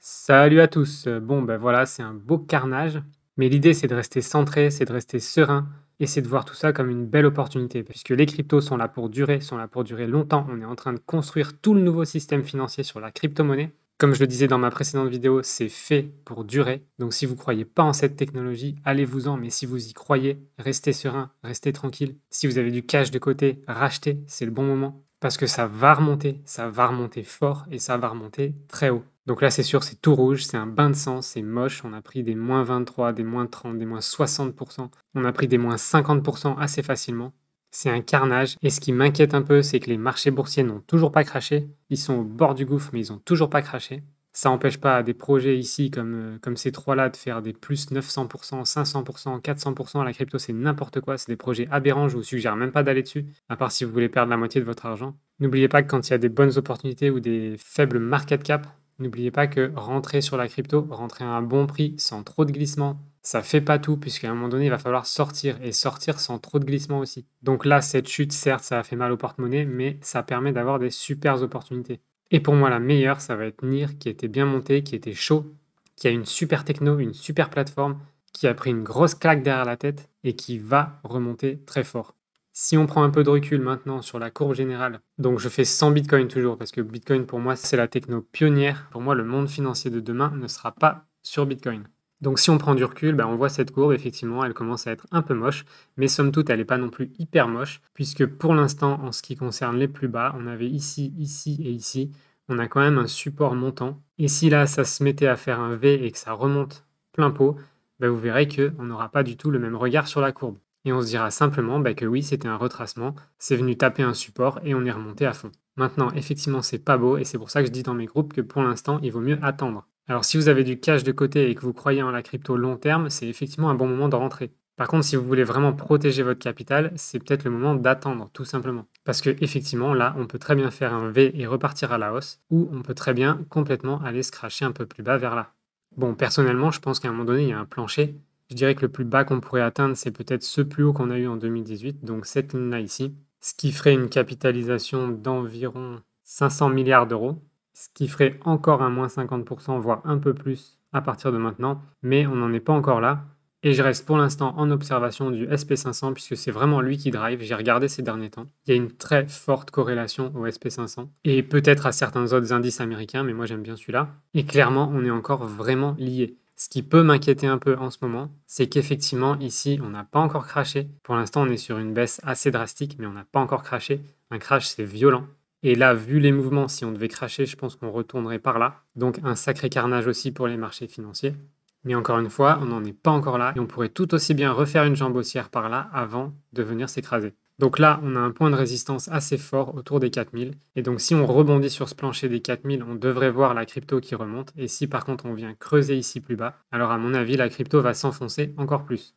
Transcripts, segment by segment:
Salut à tous. Bon ben voilà, c'est un beau carnage, mais l'idée c'est de rester centré, c'est de rester serein et c'est de voir tout ça comme une belle opportunité puisque les cryptos sont là pour durer, sont là pour durer longtemps. On est en train de construire tout le nouveau système financier sur la crypto-monnaie. Comme je le disais dans ma précédente vidéo, c'est fait pour durer. Donc si vous croyez pas en cette technologie, allez-vous-en, mais si vous y croyez, restez serein, restez tranquille. Si vous avez du cash de côté, rachetez, c'est le bon moment parce que ça va remonter, ça va remonter fort et ça va remonter très haut. Donc là, c'est sûr, c'est tout rouge, c'est un bain de sang, c'est moche. On a pris des moins 23, des moins 30, des moins 60%. On a pris des moins 50% assez facilement. C'est un carnage. Et ce qui m'inquiète un peu, c'est que les marchés boursiers n'ont toujours pas craché. Ils sont au bord du gouffre, mais ils n'ont toujours pas craché. Ça n'empêche pas des projets ici euh, comme, ces trois-là de faire des plus 900%, 500%, 400% à la crypto, c'est n'importe quoi, c'est des projets aberrants, je vous suggère même pas d'aller dessus, à part si vous voulez perdre la moitié de votre argent. N'oubliez pas que quand il y a des bonnes opportunités ou des faibles market cap, n'oubliez pas que rentrer sur la crypto, rentrer à un bon prix sans trop de glissement, ça fait pas tout, puisqu'à un moment donné, il va falloir sortir et sortir sans trop de glissement aussi. Donc là, cette chute, certes, ça a fait mal au porte-monnaie, mais ça permet d'avoir des super opportunités. Et pour moi, la meilleure, ça va être NIR qui était bien monté, qui était chaud, qui a une super techno, une super plateforme, qui a pris une grosse claque derrière la tête et qui va remonter très fort. Si on prend un peu de recul maintenant sur la courbe générale, donc je fais 100 Bitcoin toujours parce que Bitcoin pour moi c'est la techno pionnière. Pour moi le monde financier de demain ne sera pas sur Bitcoin. Donc si on prend du recul, bah, on voit cette courbe, effectivement, elle commence à être un peu moche, mais somme toute, elle n'est pas non plus hyper moche, puisque pour l'instant, en ce qui concerne les plus bas, on avait ici, ici et ici, on a quand même un support montant. Et si là, ça se mettait à faire un V et que ça remonte plein pot, bah, vous verrez qu'on n'aura pas du tout le même regard sur la courbe. Et on se dira simplement bah, que oui, c'était un retracement, c'est venu taper un support et on est remonté à fond. Maintenant, effectivement, c'est pas beau et c'est pour ça que je dis dans mes groupes que pour l'instant, il vaut mieux attendre. Alors, si vous avez du cash de côté et que vous croyez en la crypto long terme, c'est effectivement un bon moment de rentrer. Par contre, si vous voulez vraiment protéger votre capital, c'est peut-être le moment d'attendre, tout simplement. Parce que effectivement, là, on peut très bien faire un V et repartir à la hausse, ou on peut très bien complètement aller se cracher un peu plus bas vers là. Bon, personnellement, je pense qu'à un moment donné, il y a un plancher. Je dirais que le plus bas qu'on pourrait atteindre, c'est peut-être ce plus haut qu'on a eu en 2018, donc cette ligne-là ici, ce qui ferait une capitalisation d'environ 500 milliards d'euros ce qui ferait encore un moins 50%, voire un peu plus à partir de maintenant, mais on n'en est pas encore là. Et je reste pour l'instant en observation du SP500 puisque c'est vraiment lui qui drive, j'ai regardé ces derniers temps. Il y a une très forte corrélation au SP500 et peut-être à certains autres indices américains, mais moi j'aime bien celui-là. Et clairement, on est encore vraiment lié. Ce qui peut m'inquiéter un peu en ce moment, c'est qu'effectivement, ici, on n'a pas encore craché. Pour l'instant, on est sur une baisse assez drastique, mais on n'a pas encore craché. Un crash, c'est violent. Et là, vu les mouvements, si on devait cracher, je pense qu'on retournerait par là. Donc un sacré carnage aussi pour les marchés financiers. Mais encore une fois, on n'en est pas encore là et on pourrait tout aussi bien refaire une jambe haussière par là avant de venir s'écraser. Donc là, on a un point de résistance assez fort autour des 4000. Et donc si on rebondit sur ce plancher des 4000, on devrait voir la crypto qui remonte. Et si par contre on vient creuser ici plus bas, alors à mon avis, la crypto va s'enfoncer encore plus.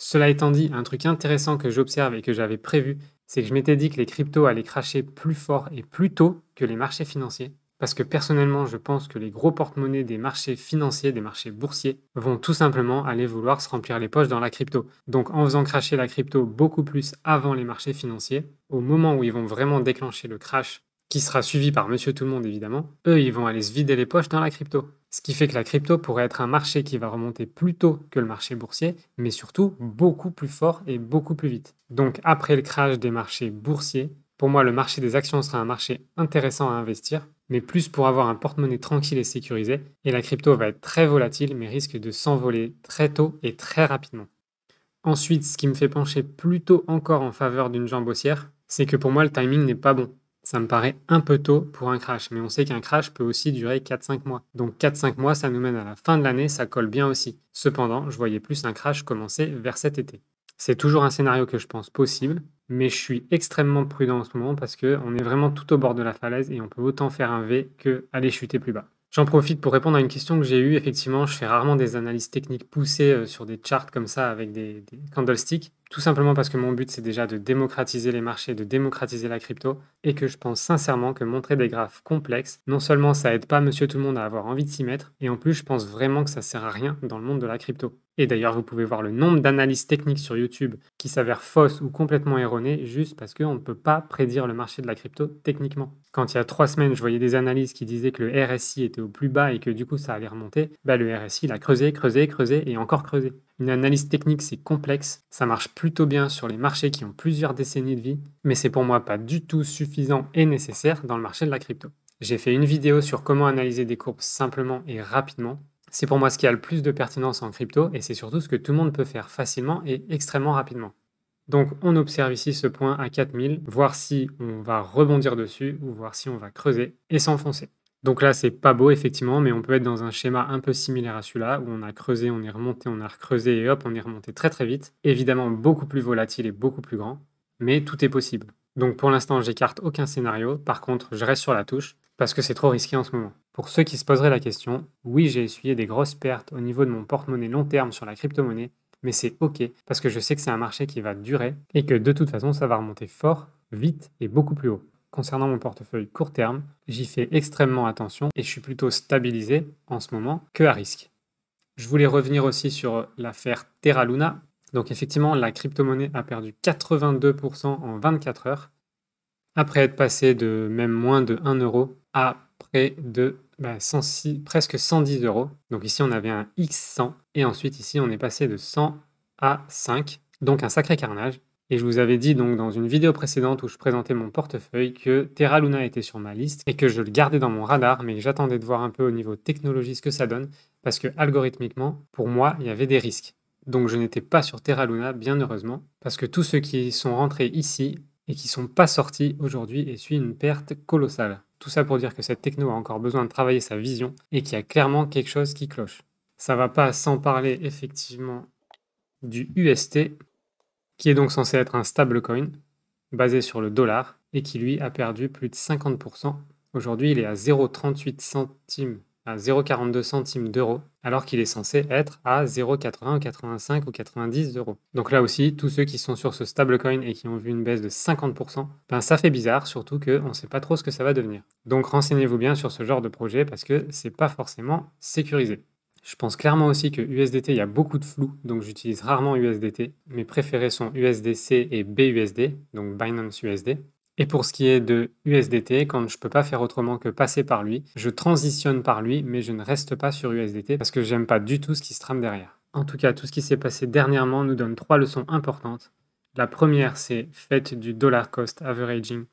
Cela étant dit, un truc intéressant que j'observe et que j'avais prévu, c'est que je m'étais dit que les cryptos allaient cracher plus fort et plus tôt que les marchés financiers. Parce que personnellement, je pense que les gros porte-monnaies des marchés financiers, des marchés boursiers, vont tout simplement aller vouloir se remplir les poches dans la crypto. Donc en faisant cracher la crypto beaucoup plus avant les marchés financiers, au moment où ils vont vraiment déclencher le crash, qui sera suivi par Monsieur Tout le Monde évidemment, eux, ils vont aller se vider les poches dans la crypto. Ce qui fait que la crypto pourrait être un marché qui va remonter plus tôt que le marché boursier, mais surtout beaucoup plus fort et beaucoup plus vite. Donc après le crash des marchés boursiers, pour moi le marché des actions sera un marché intéressant à investir, mais plus pour avoir un porte-monnaie tranquille et sécurisé, et la crypto va être très volatile mais risque de s'envoler très tôt et très rapidement. Ensuite, ce qui me fait pencher plutôt encore en faveur d'une jambe haussière, c'est que pour moi le timing n'est pas bon ça me paraît un peu tôt pour un crash, mais on sait qu'un crash peut aussi durer 4-5 mois. Donc 4-5 mois, ça nous mène à la fin de l'année, ça colle bien aussi. Cependant, je voyais plus un crash commencer vers cet été. C'est toujours un scénario que je pense possible, mais je suis extrêmement prudent en ce moment parce qu'on est vraiment tout au bord de la falaise et on peut autant faire un V que aller chuter plus bas. J'en profite pour répondre à une question que j'ai eue. Effectivement, je fais rarement des analyses techniques poussées euh, sur des charts comme ça avec des candlesticks. Tout simplement parce que mon but, c'est déjà de démocratiser les marchés, de démocratiser la crypto, et que je pense sincèrement que montrer des graphes complexes, non seulement ça aide pas monsieur tout le monde à avoir envie de s'y mettre, et en plus, je pense vraiment que ça sert à rien dans le monde de la crypto. Et d'ailleurs, vous pouvez voir le nombre d'analyses techniques sur YouTube qui s'avèrent fausses ou complètement erronées juste parce qu'on ne peut pas prédire le marché de la crypto techniquement. Quand il y a trois semaines, je voyais des analyses qui disaient que le RSI était au plus bas et que du coup ça allait remonter, bah, le RSI il a creusé, creusé, creusé et encore creusé. Une analyse technique, c'est complexe, ça marche plutôt bien sur les marchés qui ont plusieurs décennies de vie, mais c'est pour moi pas du tout suffisant et nécessaire dans le marché de la crypto. J'ai fait une vidéo sur comment analyser des courbes simplement et rapidement. C'est pour moi ce qui a le plus de pertinence en crypto et c'est surtout ce que tout le monde peut faire facilement et extrêmement rapidement. Donc on observe ici ce point à 4000, voir si on va rebondir dessus ou voir si on va creuser et s'enfoncer. Donc là, c'est pas beau, effectivement, mais on peut être dans un schéma un peu similaire à celui-là, où on a creusé, on est remonté, on a recreusé, et hop, on est remonté très très vite. Évidemment, beaucoup plus volatile et beaucoup plus grand, mais tout est possible. Donc pour l'instant, j'écarte aucun scénario, par contre, je reste sur la touche, parce que c'est trop risqué en ce moment. Pour ceux qui se poseraient la question, oui, j'ai essuyé des grosses pertes au niveau de mon porte-monnaie long terme sur la crypto-monnaie, mais c'est ok, parce que je sais que c'est un marché qui va durer, et que de toute façon, ça va remonter fort, vite et beaucoup plus haut. Concernant mon portefeuille court terme, j'y fais extrêmement attention et je suis plutôt stabilisé en ce moment que à risque. Je voulais revenir aussi sur l'affaire Terra Luna. Donc effectivement, la crypto-monnaie a perdu 82% en 24 heures, après être passée de même moins de 1 euro à près de bah, presque 110 euros. Donc ici, on avait un X100 et ensuite ici, on est passé de 100 à 5, donc un sacré carnage. Et je vous avais dit donc dans une vidéo précédente où je présentais mon portefeuille que Terra Luna était sur ma liste et que je le gardais dans mon radar, mais j'attendais de voir un peu au niveau technologie ce que ça donne, parce que algorithmiquement, pour moi, il y avait des risques. Donc je n'étais pas sur Terra Luna, bien heureusement, parce que tous ceux qui sont rentrés ici et qui sont pas sortis aujourd'hui essuient une perte colossale. Tout ça pour dire que cette techno a encore besoin de travailler sa vision et qu'il y a clairement quelque chose qui cloche. Ça va pas sans parler effectivement du UST, qui est donc censé être un stablecoin basé sur le dollar et qui lui a perdu plus de 50%. Aujourd'hui, il est à 0,38 centimes, à 0,42 centimes d'euros, alors qu'il est censé être à 0,80, 85 ou 90 euros. Donc là aussi, tous ceux qui sont sur ce stablecoin et qui ont vu une baisse de 50%, ben ça fait bizarre, surtout qu'on ne sait pas trop ce que ça va devenir. Donc renseignez-vous bien sur ce genre de projet parce que c'est pas forcément sécurisé. Je pense clairement aussi que USDT, il y a beaucoup de flou, donc j'utilise rarement USDT. Mes préférés sont USDC et BUSD, donc Binance USD. Et pour ce qui est de USDT, quand je ne peux pas faire autrement que passer par lui, je transitionne par lui, mais je ne reste pas sur USDT parce que j'aime pas du tout ce qui se trame derrière. En tout cas, tout ce qui s'est passé dernièrement nous donne trois leçons importantes. La première, c'est faites du dollar cost averaging.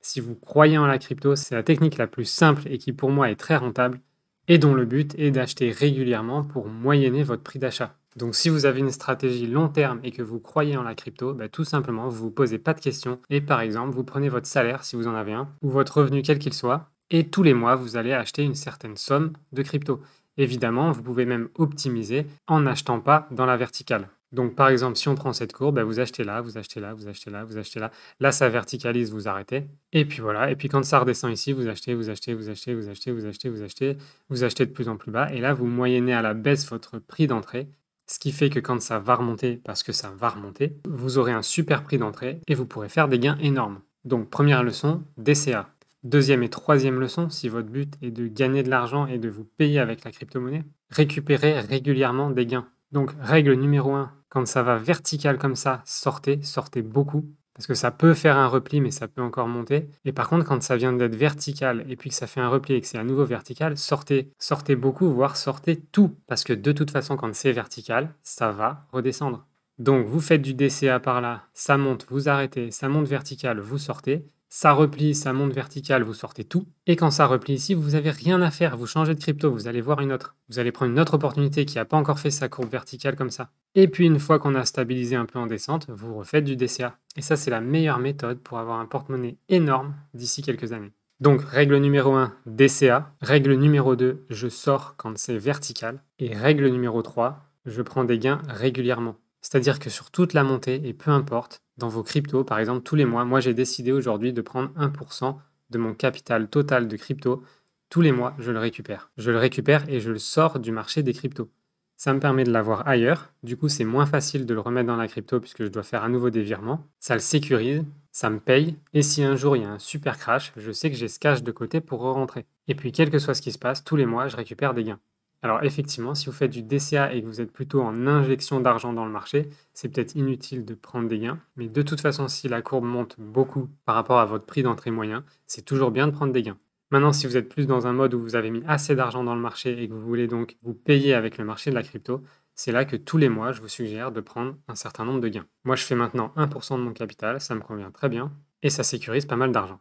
Si vous croyez en la crypto, c'est la technique la plus simple et qui pour moi est très rentable et dont le but est d'acheter régulièrement pour moyenner votre prix d'achat. Donc si vous avez une stratégie long terme et que vous croyez en la crypto, bah, tout simplement vous vous posez pas de questions et par exemple vous prenez votre salaire si vous en avez un ou votre revenu quel qu'il soit et tous les mois vous allez acheter une certaine somme de crypto. Évidemment, vous pouvez même optimiser en n'achetant pas dans la verticale. Donc par exemple, si on prend cette courbe, ben, vous achetez là, vous achetez là, vous achetez là, vous achetez là. Là, ça verticalise, vous arrêtez. Et puis voilà, et puis quand ça redescend ici, vous achetez, vous achetez, vous achetez, vous achetez, vous achetez, vous achetez, vous achetez de plus en plus bas. Et là, vous moyennez à la baisse votre prix d'entrée, ce qui fait que quand ça va remonter, parce que ça va remonter, vous aurez un super prix d'entrée et vous pourrez faire des gains énormes. Donc première leçon, DCA. Deuxième et troisième leçon, si votre but est de gagner de l'argent et de vous payer avec la crypto-monnaie, récupérez régulièrement des gains. Donc règle numéro un, quand ça va vertical comme ça, sortez, sortez beaucoup. Parce que ça peut faire un repli, mais ça peut encore monter. Et par contre, quand ça vient d'être vertical et puis que ça fait un repli et que c'est à nouveau vertical, sortez. Sortez beaucoup, voire sortez tout. Parce que de toute façon, quand c'est vertical, ça va redescendre. Donc vous faites du DCA par là, ça monte, vous arrêtez, ça monte vertical, vous sortez ça replie, ça monte vertical, vous sortez tout. Et quand ça replie ici, vous n'avez rien à faire, vous changez de crypto, vous allez voir une autre. Vous allez prendre une autre opportunité qui n'a pas encore fait sa courbe verticale comme ça. Et puis une fois qu'on a stabilisé un peu en descente, vous refaites du DCA. Et ça, c'est la meilleure méthode pour avoir un porte-monnaie énorme d'ici quelques années. Donc, règle numéro 1, DCA. Règle numéro 2, je sors quand c'est vertical. Et règle numéro 3, je prends des gains régulièrement. C'est-à-dire que sur toute la montée, et peu importe, dans vos cryptos, par exemple, tous les mois, moi j'ai décidé aujourd'hui de prendre 1% de mon capital total de crypto. Tous les mois, je le récupère. Je le récupère et je le sors du marché des cryptos. Ça me permet de l'avoir ailleurs. Du coup, c'est moins facile de le remettre dans la crypto puisque je dois faire à nouveau des virements. Ça le sécurise, ça me paye. Et si un jour il y a un super crash, je sais que j'ai ce cash de côté pour re-rentrer. Et puis, quel que soit ce qui se passe, tous les mois, je récupère des gains. Alors effectivement, si vous faites du DCA et que vous êtes plutôt en injection d'argent dans le marché, c'est peut-être inutile de prendre des gains. Mais de toute façon, si la courbe monte beaucoup par rapport à votre prix d'entrée moyen, c'est toujours bien de prendre des gains. Maintenant, si vous êtes plus dans un mode où vous avez mis assez d'argent dans le marché et que vous voulez donc vous payer avec le marché de la crypto, c'est là que tous les mois, je vous suggère de prendre un certain nombre de gains. Moi, je fais maintenant 1% de mon capital, ça me convient très bien, et ça sécurise pas mal d'argent.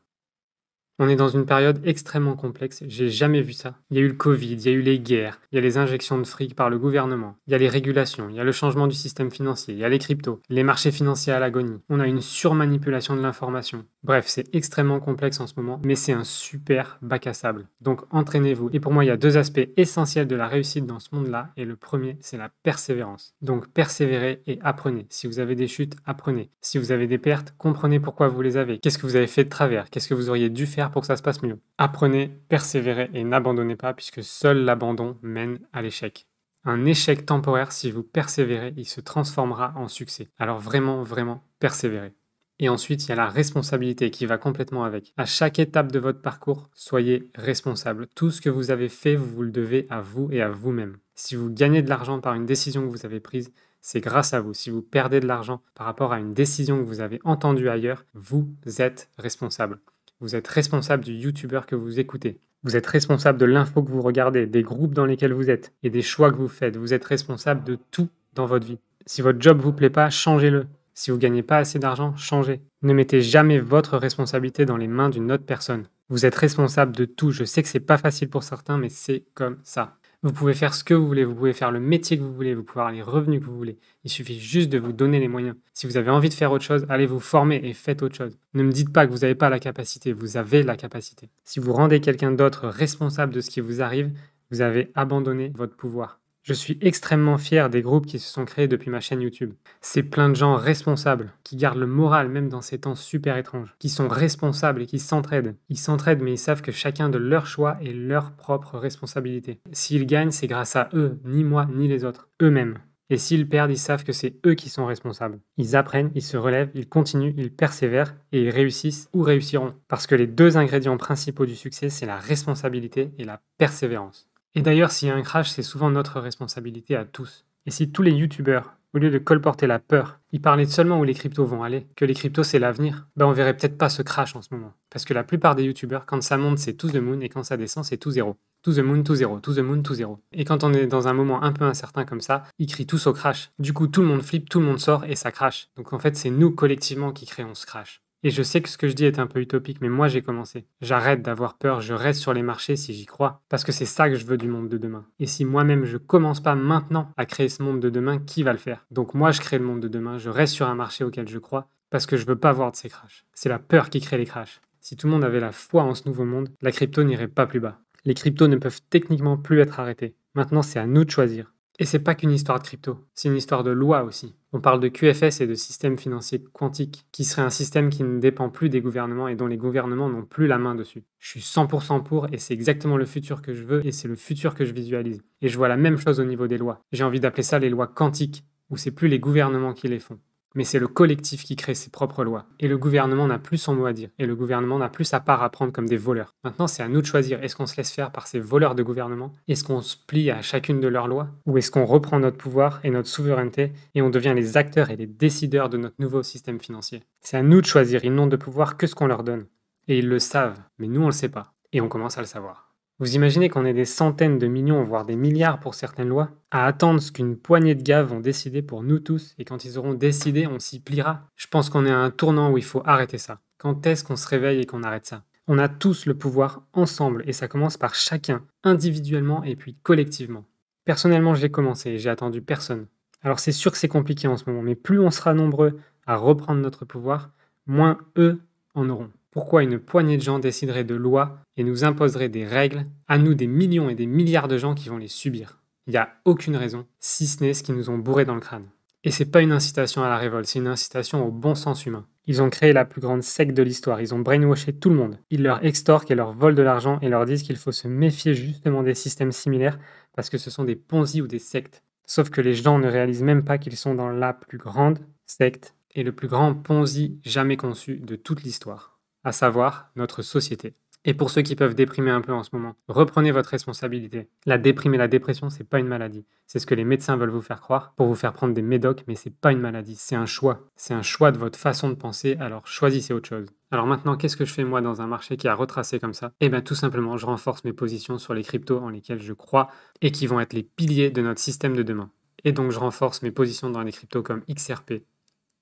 On est dans une période extrêmement complexe, j'ai jamais vu ça. Il y a eu le Covid, il y a eu les guerres, il y a les injections de fric par le gouvernement, il y a les régulations, il y a le changement du système financier, il y a les cryptos, les marchés financiers à l'agonie. On a une surmanipulation de l'information. Bref, c'est extrêmement complexe en ce moment, mais c'est un super bac à sable. Donc entraînez-vous. Et pour moi, il y a deux aspects essentiels de la réussite dans ce monde-là. Et le premier, c'est la persévérance. Donc persévérez et apprenez. Si vous avez des chutes, apprenez. Si vous avez des pertes, comprenez pourquoi vous les avez. Qu'est-ce que vous avez fait de travers Qu'est-ce que vous auriez dû faire pour que ça se passe mieux Apprenez, persévérez et n'abandonnez pas, puisque seul l'abandon mène à l'échec. Un échec temporaire, si vous persévérez, il se transformera en succès. Alors vraiment, vraiment, persévérez. Et ensuite, il y a la responsabilité qui va complètement avec. À chaque étape de votre parcours, soyez responsable. Tout ce que vous avez fait, vous le devez à vous et à vous-même. Si vous gagnez de l'argent par une décision que vous avez prise, c'est grâce à vous. Si vous perdez de l'argent par rapport à une décision que vous avez entendue ailleurs, vous êtes responsable. Vous êtes responsable du YouTuber que vous écoutez. Vous êtes responsable de l'info que vous regardez, des groupes dans lesquels vous êtes et des choix que vous faites. Vous êtes responsable de tout dans votre vie. Si votre job vous plaît pas, changez-le. Si vous ne gagnez pas assez d'argent, changez. Ne mettez jamais votre responsabilité dans les mains d'une autre personne. Vous êtes responsable de tout. Je sais que c'est pas facile pour certains, mais c'est comme ça. Vous pouvez faire ce que vous voulez, vous pouvez faire le métier que vous voulez, vous pouvez avoir les revenus que vous voulez. Il suffit juste de vous donner les moyens. Si vous avez envie de faire autre chose, allez vous former et faites autre chose. Ne me dites pas que vous n'avez pas la capacité, vous avez la capacité. Si vous rendez quelqu'un d'autre responsable de ce qui vous arrive, vous avez abandonné votre pouvoir. Je suis extrêmement fier des groupes qui se sont créés depuis ma chaîne YouTube. C'est plein de gens responsables, qui gardent le moral même dans ces temps super étranges, qui sont responsables et qui s'entraident. Ils s'entraident mais ils savent que chacun de leur choix est leur propre responsabilité. S'ils gagnent, c'est grâce à eux, ni moi ni les autres, eux-mêmes. Et s'ils perdent, ils savent que c'est eux qui sont responsables. Ils apprennent, ils se relèvent, ils continuent, ils persévèrent et ils réussissent ou réussiront. Parce que les deux ingrédients principaux du succès, c'est la responsabilité et la persévérance. Et d'ailleurs, s'il y a un crash, c'est souvent notre responsabilité à tous. Et si tous les youtubeurs, au lieu de colporter la peur, ils parlaient seulement où les cryptos vont aller, que les cryptos c'est l'avenir, ben on verrait peut-être pas ce crash en ce moment. Parce que la plupart des youtubeurs, quand ça monte, c'est tout the moon, et quand ça descend, c'est tout zéro. Tout the moon, tout zéro, tout the moon, tout zéro. Et quand on est dans un moment un peu incertain comme ça, ils crient tous au crash. Du coup, tout le monde flippe, tout le monde sort et ça crash. Donc en fait, c'est nous collectivement qui créons ce crash. Et je sais que ce que je dis est un peu utopique, mais moi j'ai commencé. J'arrête d'avoir peur, je reste sur les marchés si j'y crois, parce que c'est ça que je veux du monde de demain. Et si moi-même je commence pas maintenant à créer ce monde de demain, qui va le faire Donc moi je crée le monde de demain, je reste sur un marché auquel je crois, parce que je veux pas voir de ces crashs. C'est la peur qui crée les crashs. Si tout le monde avait la foi en ce nouveau monde, la crypto n'irait pas plus bas. Les cryptos ne peuvent techniquement plus être arrêtés. Maintenant c'est à nous de choisir. Et c'est pas qu'une histoire de crypto, c'est une histoire de loi aussi. On parle de QFS et de système financier quantique, qui serait un système qui ne dépend plus des gouvernements et dont les gouvernements n'ont plus la main dessus. Je suis 100% pour et c'est exactement le futur que je veux et c'est le futur que je visualise. Et je vois la même chose au niveau des lois. J'ai envie d'appeler ça les lois quantiques, où c'est plus les gouvernements qui les font mais c'est le collectif qui crée ses propres lois. Et le gouvernement n'a plus son mot à dire, et le gouvernement n'a plus sa part à prendre comme des voleurs. Maintenant, c'est à nous de choisir, est-ce qu'on se laisse faire par ces voleurs de gouvernement Est-ce qu'on se plie à chacune de leurs lois Ou est-ce qu'on reprend notre pouvoir et notre souveraineté, et on devient les acteurs et les décideurs de notre nouveau système financier C'est à nous de choisir, ils n'ont de pouvoir que ce qu'on leur donne. Et ils le savent, mais nous on ne le sait pas, et on commence à le savoir. Vous imaginez qu'on ait des centaines de millions, voire des milliards pour certaines lois, à attendre ce qu'une poignée de gars vont décider pour nous tous, et quand ils auront décidé, on s'y pliera. Je pense qu'on est à un tournant où il faut arrêter ça. Quand est-ce qu'on se réveille et qu'on arrête ça On a tous le pouvoir ensemble, et ça commence par chacun, individuellement et puis collectivement. Personnellement, j'ai commencé j'ai attendu personne. Alors c'est sûr que c'est compliqué en ce moment, mais plus on sera nombreux à reprendre notre pouvoir, moins eux en auront. Pourquoi une poignée de gens déciderait de lois et nous imposerait des règles, à nous des millions et des milliards de gens qui vont les subir Il n'y a aucune raison, si ce n'est ce qu'ils nous ont bourré dans le crâne. Et c'est pas une incitation à la révolte, c'est une incitation au bon sens humain. Ils ont créé la plus grande secte de l'histoire, ils ont brainwashé tout le monde. Ils leur extorquent et leur volent de l'argent et leur disent qu'il faut se méfier justement des systèmes similaires parce que ce sont des ponzi ou des sectes. Sauf que les gens ne réalisent même pas qu'ils sont dans la plus grande secte et le plus grand ponzi jamais conçu de toute l'histoire à savoir notre société. Et pour ceux qui peuvent déprimer un peu en ce moment, reprenez votre responsabilité. La déprime et la dépression, c'est pas une maladie. C'est ce que les médecins veulent vous faire croire pour vous faire prendre des médocs, mais c'est pas une maladie, c'est un choix. C'est un choix de votre façon de penser, alors choisissez autre chose. Alors maintenant, qu'est-ce que je fais moi dans un marché qui a retracé comme ça Eh bien tout simplement, je renforce mes positions sur les cryptos en lesquelles je crois et qui vont être les piliers de notre système de demain. Et donc je renforce mes positions dans les cryptos comme XRP,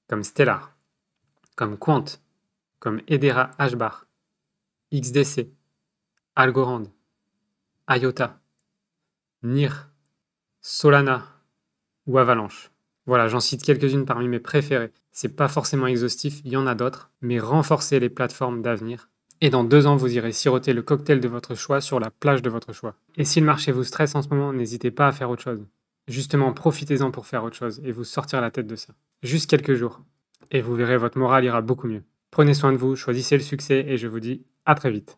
comme Stellar, comme Quant, comme Edera HBAR, XDC, Algorand, IOTA, NIR, Solana ou Avalanche. Voilà, j'en cite quelques-unes parmi mes préférées. C'est pas forcément exhaustif, il y en a d'autres, mais renforcez les plateformes d'avenir. Et dans deux ans, vous irez siroter le cocktail de votre choix sur la plage de votre choix. Et si le marché vous stresse en ce moment, n'hésitez pas à faire autre chose. Justement, profitez-en pour faire autre chose et vous sortir la tête de ça. Juste quelques jours. Et vous verrez, votre morale ira beaucoup mieux. Prenez soin de vous, choisissez le succès et je vous dis à très vite.